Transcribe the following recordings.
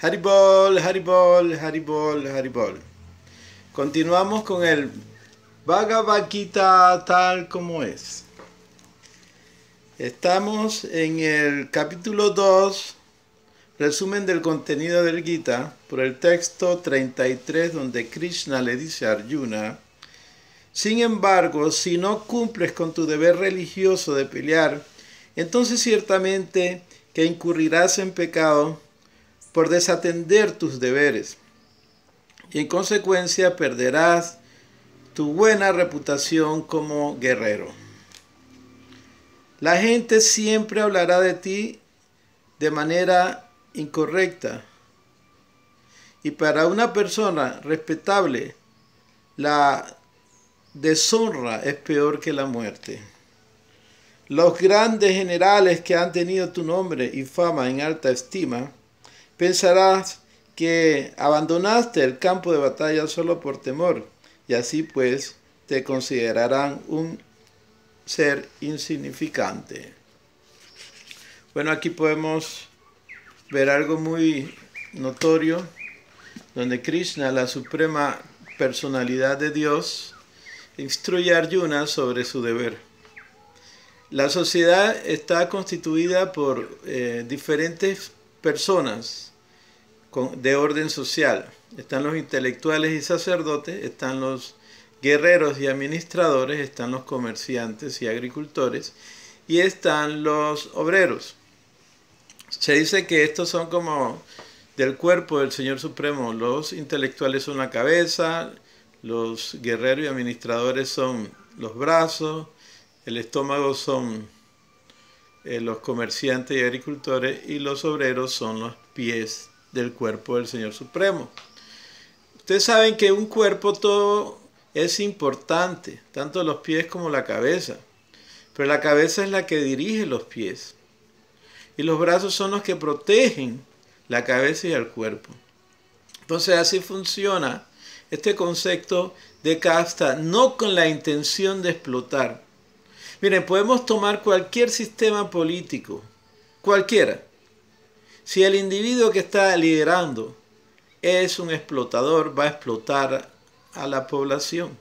Haribol, Haribol, Haribol, Haribol. Continuamos con el Bhagavad Gita tal como es. Estamos en el capítulo 2, resumen del contenido del Gita, por el texto 33 donde Krishna le dice a Arjuna, sin embargo, si no cumples con tu deber religioso de pelear, entonces ciertamente que incurrirás en pecado por desatender tus deberes, y en consecuencia perderás tu buena reputación como guerrero. La gente siempre hablará de ti de manera incorrecta. Y para una persona respetable, la deshonra es peor que la muerte. Los grandes generales que han tenido tu nombre y fama en alta estima Pensarás que abandonaste el campo de batalla solo por temor, y así pues te considerarán un ser insignificante. Bueno, aquí podemos ver algo muy notorio, donde Krishna, la suprema personalidad de Dios, instruye a Arjuna sobre su deber. La sociedad está constituida por eh, diferentes personas de orden social. Están los intelectuales y sacerdotes, están los guerreros y administradores, están los comerciantes y agricultores y están los obreros. Se dice que estos son como del cuerpo del Señor Supremo. Los intelectuales son la cabeza, los guerreros y administradores son los brazos, el estómago son eh, los comerciantes y agricultores y los obreros son los pies del cuerpo del Señor Supremo. Ustedes saben que un cuerpo todo es importante, tanto los pies como la cabeza, pero la cabeza es la que dirige los pies y los brazos son los que protegen la cabeza y el cuerpo. Entonces así funciona este concepto de casta, no con la intención de explotar. Miren, podemos tomar cualquier sistema político, cualquiera, si el individuo que está liderando es un explotador, va a explotar a la población.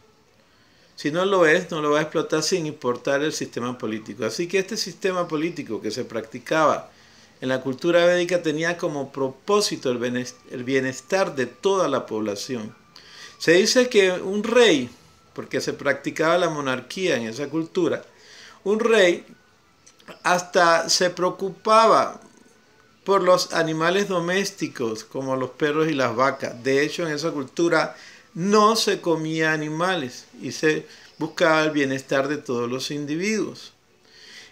Si no lo es, no lo va a explotar sin importar el sistema político. Así que este sistema político que se practicaba en la cultura védica tenía como propósito el bienestar de toda la población. Se dice que un rey, porque se practicaba la monarquía en esa cultura, un rey hasta se preocupaba por los animales domésticos, como los perros y las vacas. De hecho, en esa cultura no se comía animales y se buscaba el bienestar de todos los individuos.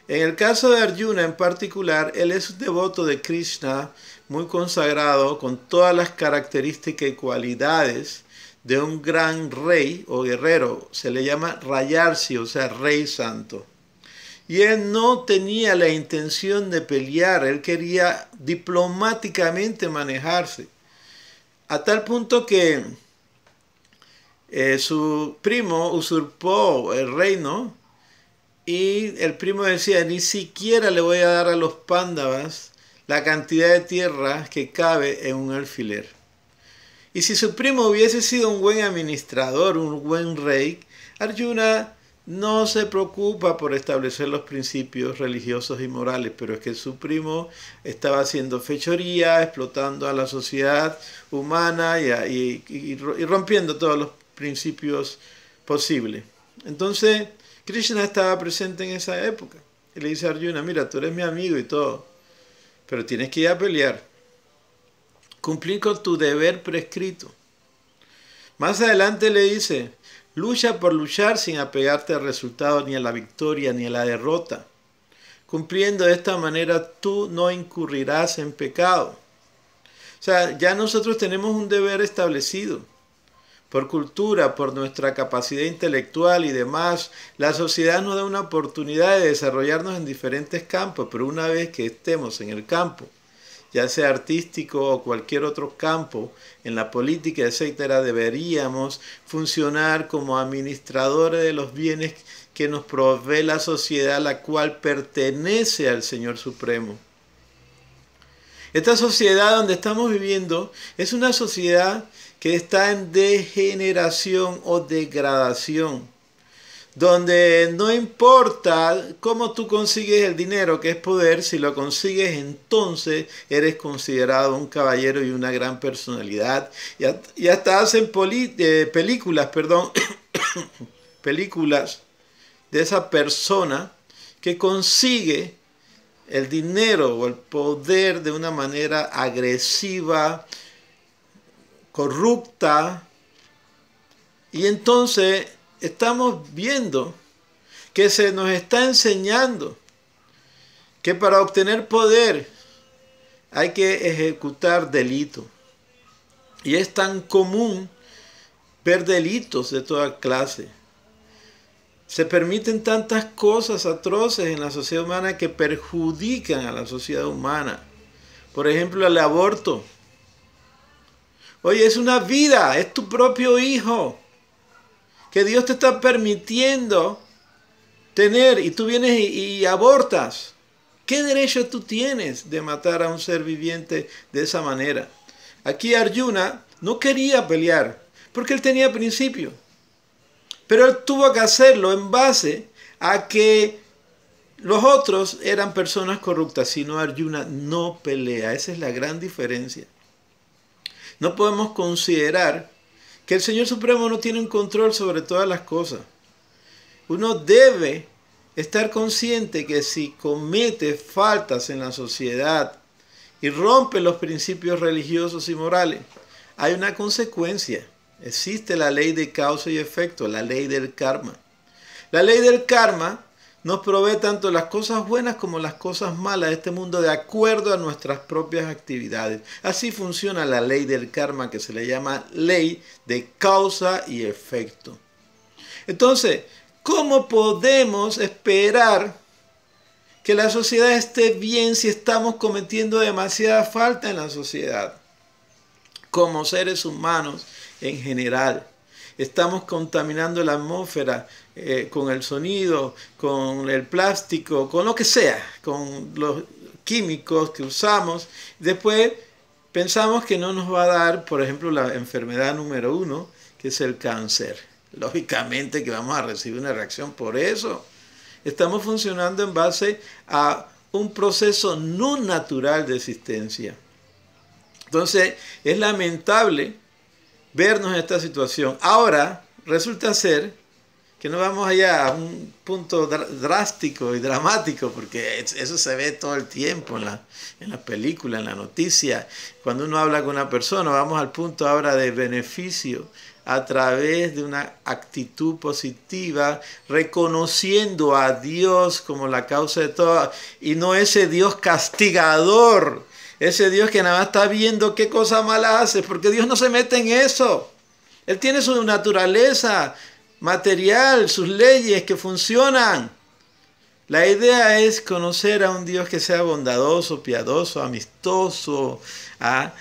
En el caso de Arjuna en particular, él es un devoto de Krishna, muy consagrado, con todas las características y cualidades de un gran rey o guerrero. Se le llama Rayarsi, o sea, rey santo. Y él no tenía la intención de pelear, él quería diplomáticamente manejarse. A tal punto que eh, su primo usurpó el reino y el primo decía, ni siquiera le voy a dar a los pándavas la cantidad de tierra que cabe en un alfiler. Y si su primo hubiese sido un buen administrador, un buen rey, Arjuna no se preocupa por establecer los principios religiosos y morales, pero es que su primo estaba haciendo fechoría, explotando a la sociedad humana y, rompiendo todos los principios posibles. Entonces, Krishna estaba presente en esa época. Y le dice a Arjuna, mira, tú eres mi amigo y todo, pero tienes que ir a pelear. Cumplir con tu deber prescrito. Más adelante le dice, Lucha por luchar sin apegarte al resultado ni a la victoria ni a la derrota. Cumpliendo de esta manera tú no incurrirás en pecado. O sea, ya nosotros tenemos un deber establecido. Por cultura, por nuestra capacidad intelectual y demás, la sociedad nos da una oportunidad de desarrollarnos en diferentes campos, pero una vez que estemos en el campo ya sea artístico o cualquier otro campo, en la política, etcétera, deberíamos funcionar como administradores de los bienes que nos provee la sociedad, a la cual pertenece al Señor Supremo. Esta sociedad donde estamos viviendo es una sociedad que está en degeneración o degradación donde no importa cómo tú consigues el dinero, que es poder, si lo consigues entonces eres considerado un caballero y una gran personalidad. Y hasta, hacen eh, películas, perdón, películas de esa persona que consigue el dinero o el poder de una manera agresiva, corrupta, y entonces estamos viendo que se nos está enseñando que para obtener poder hay que ejecutar delito. Y es tan común ver delitos de toda clase. Se permiten tantas cosas atroces en la sociedad humana que perjudican a la sociedad humana. Por ejemplo, el aborto. Oye, es una vida, es tu propio hijo que Dios te está permitiendo tener y tú vienes y, abortas. ¿Qué derecho tú tienes de matar a un ser viviente de esa manera? Aquí Arjuna no quería pelear porque él tenía principio. Pero él tuvo que hacerlo en base a que los otros eran personas corruptas, sino Arjuna no pelea. Esa es la gran diferencia. No podemos considerar que el Señor Supremo no tiene un control sobre todas las cosas. Uno debe estar consciente que si comete faltas en la sociedad y rompe los principios religiosos y morales, hay una consecuencia. Existe la ley de causa y efecto, la ley del karma. La ley del karma nos provee tanto las cosas buenas como las cosas malas de este mundo de acuerdo a nuestras propias actividades. Así funciona la ley del karma que se le llama ley de causa y efecto. Entonces, ¿cómo podemos esperar que la sociedad esté bien si estamos cometiendo demasiada falta en la sociedad? Como seres humanos en general, estamos contaminando la atmósfera eh, con el sonido, con el plástico, con lo que sea, con los químicos que usamos. Después pensamos que no nos va a dar, por ejemplo, la enfermedad número uno, que es el cáncer. Lógicamente que vamos a recibir una reacción por eso. Estamos funcionando en base a un proceso no natural de existencia. Entonces, es lamentable vernos en esta situación. Ahora, resulta ser que no vamos allá a un punto drástico y dramático, porque eso se ve todo el tiempo en la, en la película, en la noticia. Cuando uno habla con una persona, vamos al punto ahora de beneficio a través de una actitud positiva, reconociendo a Dios como la causa de todo, y no ese Dios castigador, ese Dios que nada más está viendo qué cosa mala hace, porque Dios no se mete en eso. Él tiene su naturaleza material, sus leyes que funcionan. La idea es conocer a un Dios que sea bondadoso, piadoso, amistoso. a ¿ah?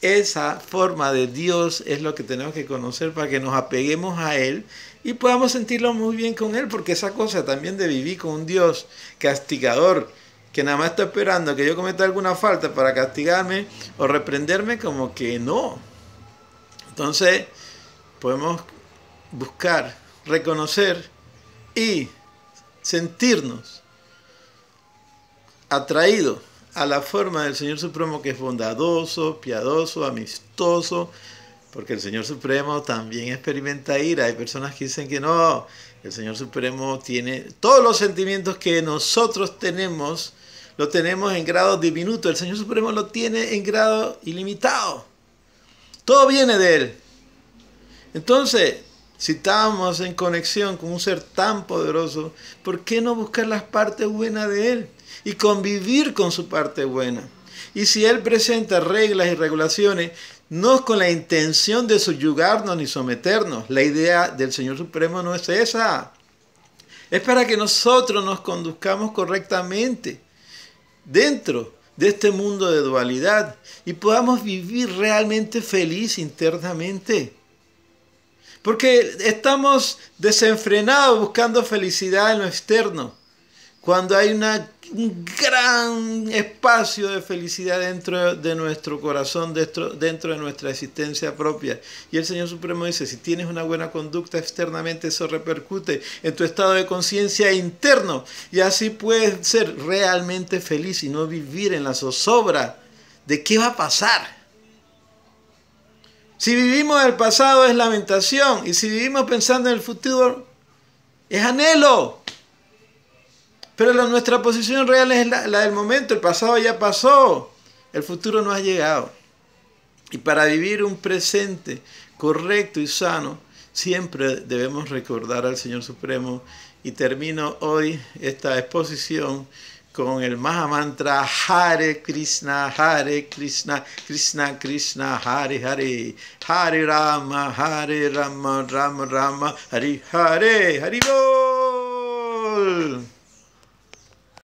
Esa forma de Dios es lo que tenemos que conocer para que nos apeguemos a Él y podamos sentirlo muy bien con Él, porque esa cosa también de vivir con un Dios castigador, que nada más está esperando que yo cometa alguna falta para castigarme o reprenderme, como que no. Entonces, podemos buscar, reconocer y sentirnos atraídos a la forma del Señor Supremo que es bondadoso, piadoso, amistoso, porque el Señor Supremo también experimenta ira. Hay personas que dicen que no, el Señor Supremo tiene todos los sentimientos que nosotros tenemos, lo tenemos en grado diminuto. El Señor Supremo lo tiene en grado ilimitado. Todo viene de Él. Entonces, si estamos en conexión con un ser tan poderoso, ¿por qué no buscar las partes buenas de Él y convivir con su parte buena? Y si Él presenta reglas y regulaciones, no con la intención de subyugarnos ni someternos. La idea del Señor Supremo no es esa. Es para que nosotros nos conduzcamos correctamente dentro de este mundo de dualidad y podamos vivir realmente feliz internamente. Porque estamos desenfrenados buscando felicidad en lo externo, cuando hay un gran espacio de felicidad dentro de nuestro corazón, dentro, dentro de nuestra existencia propia. Y el Señor Supremo dice, si tienes una buena conducta externamente, eso repercute en tu estado de conciencia interno. Y así puedes ser realmente feliz y no vivir en la zozobra de qué va a pasar si vivimos en el pasado es lamentación y si vivimos pensando en el futuro es anhelo. Pero nuestra posición real es la del momento, el pasado ya pasó, el futuro no ha llegado. Y para vivir un presente correcto y sano, siempre debemos recordar al Señor Supremo. Y termino hoy esta exposición con el Maha Mantra Hare Krishna, Hare Krishna, Krishna Krishna, Hare Hare, Hare Rama, Hare Rama, Rama Rama, Hare Hare, Hare Bol.